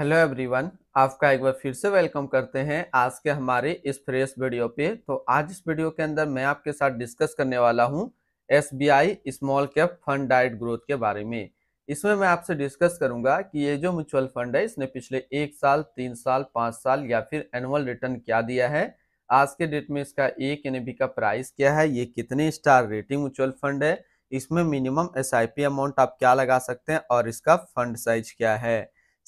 hello everyone आपका एक बार फिर से वेलकम करते हैं आज के हमारे इस फ्रेश वीडियो पे तो आज इस वीडियो के अंदर मैं आपके साथ डिस्कस करने वाला हूँ S B I small cap fund डाइट ग्रोथ के बारे में इसमें मैं आपसे डिस्कस करूंगा कि ये जो म्यूचुअल फंड है इसने पिछले एक साल तीन साल पाँच साल या फिर एनुअल रिटर्न क्या दिया है आज के डेट में इसका एक एन का प्राइस क्या है ये कितने स्टार रेटिंग म्यूचुअल फंड है इसमें मिनिमम एस अमाउंट आप क्या लगा सकते हैं और इसका फंड साइज क्या है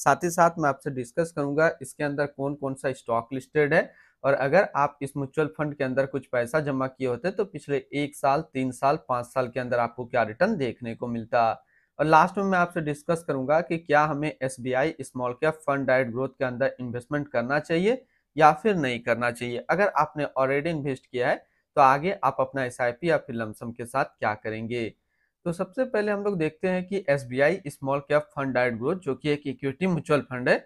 साथ ही साथ मैं आपसे डिस्कस करूंगा इसके अंदर कौन कौन सा स्टॉक लिस्टेड है और अगर आप इस म्यूचुअल फंड के अंदर कुछ पैसा जमा किए होते तो पिछले एक साल तीन साल पाँच साल के अंदर आपको क्या रिटर्न देखने को मिलता और लास्ट में मैं आपसे डिस्कस करूंगा कि क्या हमें S B I small cap fund direct growth के अंदर इन्वेस्टमेंट करना चाहिए या फिर नहीं करना चाहिए अगर आपने ऑलरेडी इन्वेस्ट किया है तो आगे आप अपना एस आई पी या फिर लमसम के साथ क्या करेंगे तो सबसे पहले हम लोग देखते हैं कि एस स्मॉल कैप फंड डायट ग्रोथ जो कि एक इक्विटी म्यूचुअल फंड है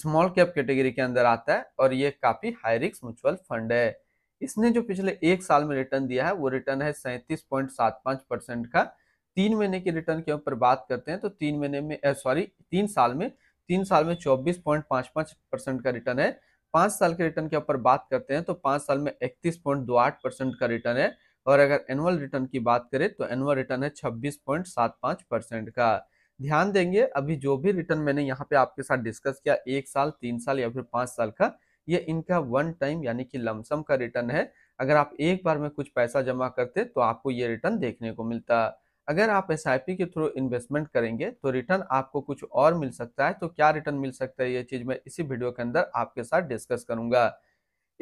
स्मॉल कैप कैटेगरी के अंदर आता है और ये काफ़ी हाई रिक्स म्यूचुअल फंड है इसने जो पिछले एक साल में रिटर्न दिया है वो रिटर्न है सैंतीस पॉइंट सात पाँच परसेंट का तीन महीने के रिटर्न के ऊपर बात करते हैं तो तीन महीने में सॉरी तीन साल में तीन साल में चौबीस पॉइंट पाँच पाँच परसेंट का रिटर्न है पांच साल के रिटर्न के ऊपर बात करते हैं तो पांच साल में इकतीस पॉइंट दो आठ परसेंट का रिटर्न है और अगर एनुअल रिटर्न की बात करें तो एनुअल रिटर्न है छब्बीस परसेंट का ध्यान देंगे अभी जो भी रिटर्न मैंने यहाँ पे आपके साथ डिस्कस किया एक साल तीन साल या फिर पाँच साल का ये इनका वन टाइम यानी कि लमसम का रिटर्न है अगर आप एक बार में कुछ पैसा जमा करते तो आपको ये रिटर्न देखने को मिलता अगर आप एस के थ्रू इन्वेस्टमेंट करेंगे तो रिटर्न आपको कुछ और मिल सकता है तो क्या रिटर्न मिल सकता है ये चीज़ मैं इसी वीडियो के अंदर आपके साथ डिस्कस करूंगा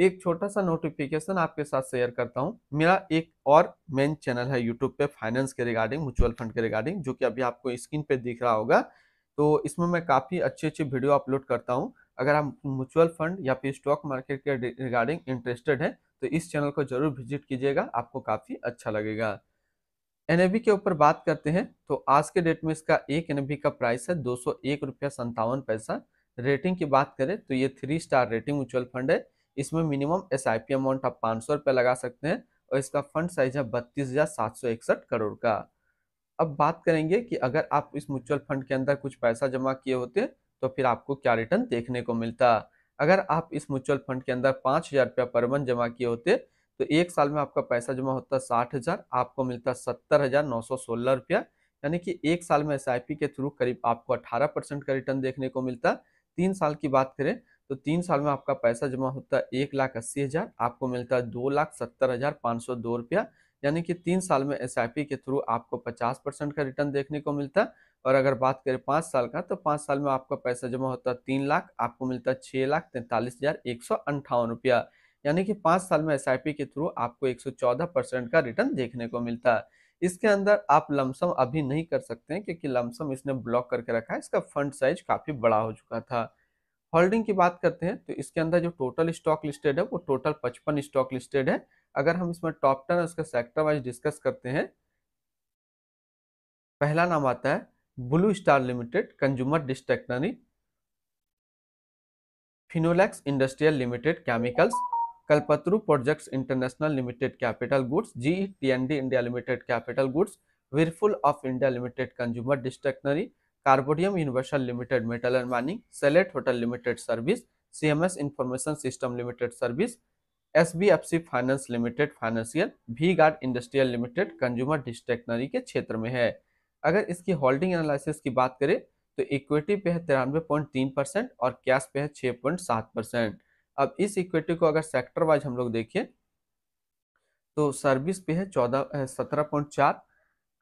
एक छोटा सा नोटिफिकेशन आपके साथ शेयर करता हूँ मेरा एक और मेन चैनल है यूट्यूब पे फाइनेंस के रिगार्डिंग म्यूचुअल फंड के रिगार्डिंग जो कि अभी आपको स्क्रीन पे दिख रहा होगा तो इसमें मैं काफ़ी अच्छी अच्छी वीडियो अपलोड करता हूँ अगर आप म्यूचुअल फंड या फिर स्टॉक मार्केट के रिगार्डिंग इंटरेस्टेड हैं तो इस चैनल को जरूर विजिट कीजिएगा आपको काफ़ी अच्छा लगेगा एन के ऊपर बात करते हैं तो आज के डेट में इसका एक एन का प्राइस है दो सौ पैसा रेटिंग की बात करें तो ये three star rating mutual fund है इसमें minimum S I P amount आप पाँच सौ रुपये लगा सकते हैं और इसका फंड साइज है बत्तीस हज़ार सात सौ इकसठ करोड़ का अब बात करेंगे कि अगर आप इस म्यूचुअल फंड के अंदर कुछ पैसा जमा किए होते तो फिर आपको क्या रिटर्न देखने को मिलता अगर आप इस म्यूचुअल फंड के अंदर पाँच हज़ार रुपया पर मंथ जमा किए होते तो एक साल में आपका पैसा जमा होता साठ हज़ार आपको मिलता सत्तर हज़ार नौ सौ सोलह रुपया यानी कि एक साल में एस के थ्रू करीब आपको अठारह परसेंट का रिटर्न देखने को मिलता तीन साल की बात करें तो तीन साल में आपका पैसा जमा होता है एक लाख अस्सी हज़ार आपको मिलता है दो लाख सत्तर हज़ार पाँच सौ दो रुपया यानी कि तीन साल में एस के थ्रू आपको पचास परसेंट का रिटर्न देखने को मिलता है और अगर बात करें पाँच साल का तो पाँच साल में आपका पैसा जमा होता है तीन लाख आपको मिलता है छः लाख तैंतालीस हज़ार एक सौ अंठावन रुपया यानी कि पाँच साल में एस के थ्रू आपको एक सौ चौदह परसेंट का रिटर्न देखने को मिलता है इसके अंदर आप लमसम अभी नहीं कर सकते हैं क्योंकि लमसम इसने ब्लॉक करके रखा है इसका फंड साइज काफ़ी बड़ा हो चुका था होल्डिंग की बात करते हैं तो इसके अंदर जो टोटल स्टॉक लिस्टेड है वो टोटल पचपन स्टॉक लिस्टेड है अगर हम इसमें टॉप टेन उसका सेक्टर वाइज डिस्कस करते हैं पहला नाम आता है Blue Star limited consumer discretionary Finolex industrial limited chemicals Kalpataru projects international limited capital goods G T N D India limited capital goods Whirlpool of India limited consumer discretionary Carborundum Universal limited metal and mining Chalet hotel limited service CMS information system limited service SBFC finance limited financial V guard industrial limited consumer डिस्टेक्शनरी के क्षेत्र में है अगर इसकी holding analysis की बात करें तो इक्विटी पे है तिरानवे पॉइंट तीन परसेंट और कैश पे है छः पॉइंट सात परसेंट अब इस इक्विटी को अगर सेक्टर वाइज हम लोग देखें तो सर्विस पे है चौदह सत्रह पॉइंट चार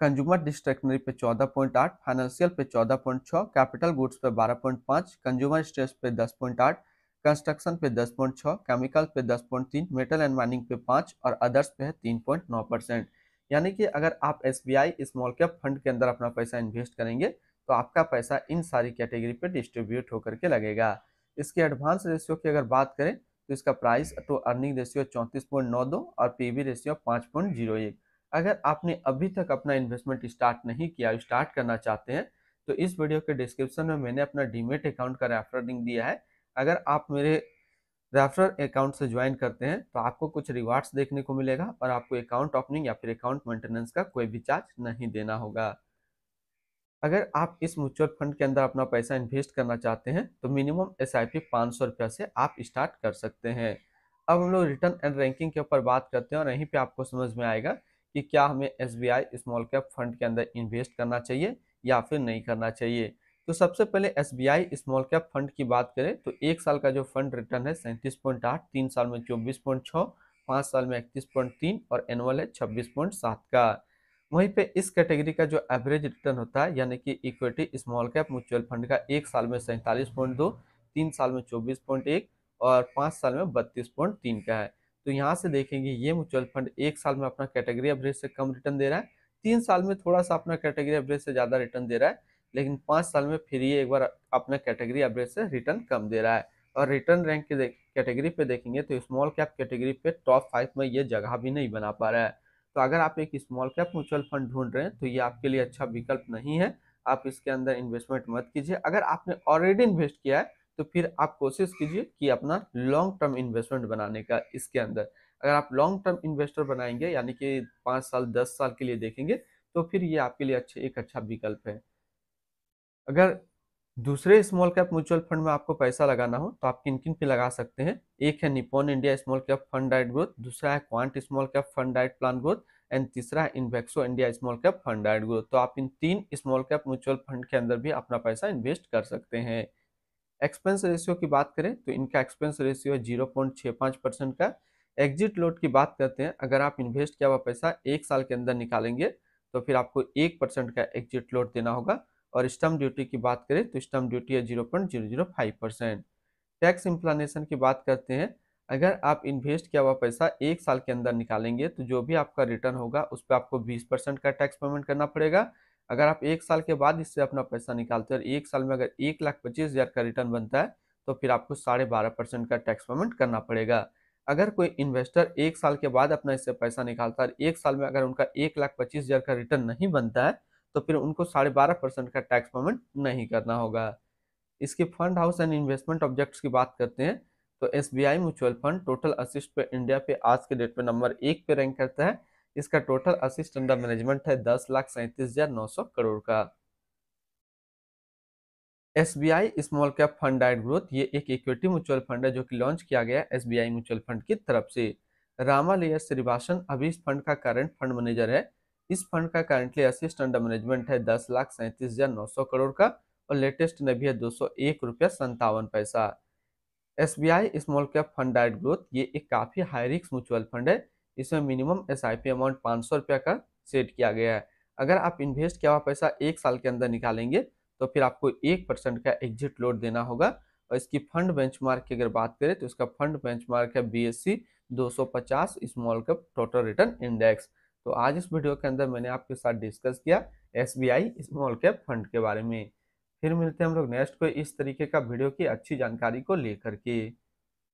कंज्यूमर डिस्ट्रेक्शनरी पे चौदह पॉइंट आठ फाइनेंशियल पे चौदह पॉइंट छः कैपिटल गुड्स पे बारह पॉइंट पाँच कंज्यूमर स्ट्रेस पे दस पॉइंट आठ कंस्ट्रक्शन पे दस पॉइंट छः केमिकल पे दस पॉइंट तीन मेटल एंड माइनिंग पे पाँच और अदर्स पे है तीन पॉइंट नौ परसेंट यानी कि अगर आप S B I small cap fund के अंदर अपना पैसा इन्वेस्ट करेंगे तो आपका पैसा इन सारी कैटेगरी पे डिस्ट्रीब्यूट होकर के लगेगा इसके एडवांस रेशियो की अगर बात करें तो इसका प्राइस टू तो अर्निंग रेशियो चौंतीस पॉइंट नौ दो और पी वी रेशियो पाँच पॉइंट जीरो एक अगर आपने अभी तक अपना इन्वेस्टमेंट स्टार्ट नहीं किया स्टार्ट करना चाहते हैं तो इस वीडियो के डिस्क्रिप्शन में मैंने अपना डीमेट अकाउंट का रेफर लिंक दिया है अगर आप मेरे रेफरल अकाउंट से ज्वाइन करते हैं तो आपको कुछ रिवार्ड्स देखने को मिलेगा और आपको अकाउंट ओपनिंग या फिर अकाउंट मेंटेनेंस का कोई भी चार्ज नहीं देना होगा अगर आप इस म्यूचुअल फंड के अंदर अपना पैसा इन्वेस्ट करना चाहते हैं तो मिनिमम एस आई पी पाँच सौ रुपया से आप स्टार्ट कर सकते हैं अब हम लोग रिटर्न एंड रैंकिंग के ऊपर बात करते हैं और यहीं पर आपको समझ में आएगा कि क्या हमें एस स्मॉल कैप फंड के अंदर इन्वेस्ट करना चाहिए या फिर नहीं करना चाहिए तो सबसे पहले एस स्मॉल कैप फंड की बात करें तो एक साल का जो फंड रिटर्न है सैंतीस पॉइंट आठ तीन साल में चौबीस पॉइंट छः पाँच साल में इकतीस पॉइंट तीन और एनुअल है छब्बीस पॉइंट सात का वहीं पे इस कैटेगरी का जो एवरेज रिटर्न होता है यानी कि equity small cap mutual fund का एक साल में सैंतालीस पॉइंट दो तीन साल में चौबीस पॉइंट एक और पाँच साल में बत्तीस पॉइंट तीन का है तो यहाँ से देखेंगे ये म्यूचुअल फंड एक साल में अपना कैटेगरी एवरेज से कम रिटर्न दे रहा है तीन साल में थोड़ा सा अपना कैटेगरी एवरेज से ज़्यादा रिटर्न दे रहा है लेकिन पाँच साल में फिर ये एक बार अपना कैटेगरी एवरेज से रिटर्न कम दे रहा है और रिटर्न रैंक के कैटेगरी पे देखेंगे तो स्मॉल कैप कैटेगरी पे टॉप फाइव में ये जगह भी नहीं बना पा रहा है तो अगर आप एक स्मॉल कैप म्यूचुअल फंड ढूंढ रहे हैं तो ये आपके लिए अच्छा विकल्प नहीं है आप इसके अंदर इन्वेस्टमेंट मत कीजिए अगर आपने ऑलरेडी इन्वेस्ट किया है तो फिर आप कोशिश कीजिए कि अपना लॉन्ग टर्म इन्वेस्टमेंट बनाने का इसके अंदर अगर आप लॉन्ग टर्म इन्वेस्टर बनाएंगे यानी कि पाँच साल दस साल के लिए देखेंगे तो फिर ये आपके लिए अच्छे एक अच्छा विकल्प है अगर दूसरे स्मॉल कैप म्यूचुअल फंड में आपको पैसा लगाना हो तो आप किन किन पे लगा सकते हैं एक है Nippon India small cap fund डाइट ग्रोथ दूसरा है quant small cap fund diet plan growth and तीसरा है इन्वेक्सो इंडिया स्मॉल कैप फंड डाइट ग्रोथ तो आप इन तीन स्मॉल कैप म्यूचुअल फंड के अंदर भी अपना पैसा इन्वेस्ट कर सकते हैं एक्सपेंस रेशियो की बात करें तो इनका एक्सपेंस रेशियो है जीरो पॉइंट छः पाँच परसेंट का एग्जिट लोड की बात करते हैं अगर आप इन्वेस्ट किया हुआ पैसा एक साल के अंदर निकालेंगे तो फिर आपको एक परसेंट का एग्जिट लोड देना होगा और स्टम्प ड्यूटी की बात करें तो स्टम्प ड्यूटी है zero point zero zero five percent tax implication की बात करते हैं अगर आप इन्वेस्ट किया हुआ पैसा एक साल के अंदर निकालेंगे तो जो भी आपका रिटर्न होगा उस पर आपको बीस परसेंट का टैक्स पेमेंट करना पड़ेगा अगर आप एक साल के बाद इससे अपना पैसा निकालते हैं और एक साल में अगर एक लाख पच्चीस हज़ार का रिटर्न बनता है तो फिर आपको साढ़े बारह परसेंट का टैक्स पेमेंट करना पड़ेगा अगर कोई इन्वेस्टर एक साल के बाद अपना इससे पैसा निकालता है और एक साल में अगर उनका एक लाख पच्चीस हज़ार का रिटर्न नहीं बनता है तो फिर उनको साढ़े बारह परसेंट का टैक्स पेमेंट नहीं करना होगा इसके fund house and investment objects की बात करते हैं तो S B I mutual fund total asset पे इंडिया पे आज के डेट पे नंबर एक पे रैंक करता है इसका टोटल असिस्ट अंडर मैनेजमेंट है दस लाख सैंतीस हजार नौ सौ करोड़ का S B I small cap fund डाइट ग्रोथ ये एक इक्विटी म्यूचुअल फंड है जो कि लॉन्च किया गया S B I mutual fund की तरफ से रामा लेयर श्रीवासन अभी इस फंड का करंट फंड मैनेजर है इस फंड का करंटली असिस्ट अंडर मैनेजमेंट है दस लाख सैंतीस हजार नौ सौ करोड़ का और लेटेस्ट ने भी है दो सौ एक रुपया संतावन पैसा S B I small cap fund डाइट ग्रोथ ये एक काफ़ी हाई रिक्स म्यूचुअल फंड है इसमें मिनिमम एस अमाउंट पाँच सौ रुपया का सेट किया गया है अगर आप इन्वेस्ट किया हुआ पैसा एक साल के अंदर निकालेंगे तो फिर आपको एक परसेंट का एग्जिट लोड देना होगा और इसकी फंड बेंचमार्क की अगर बात करें तो इसका फंड बेंचमार्क है बी एस सी दो सौ पचास small cap total return index तो आज इस वीडियो के अंदर मैंने आपके साथ डिस्कस किया S B I small cap fund के बारे में फिर मिलते हैं हम लोग नेक्स्ट को इस तरीके का वीडियो की अच्छी जानकारी को लेकर के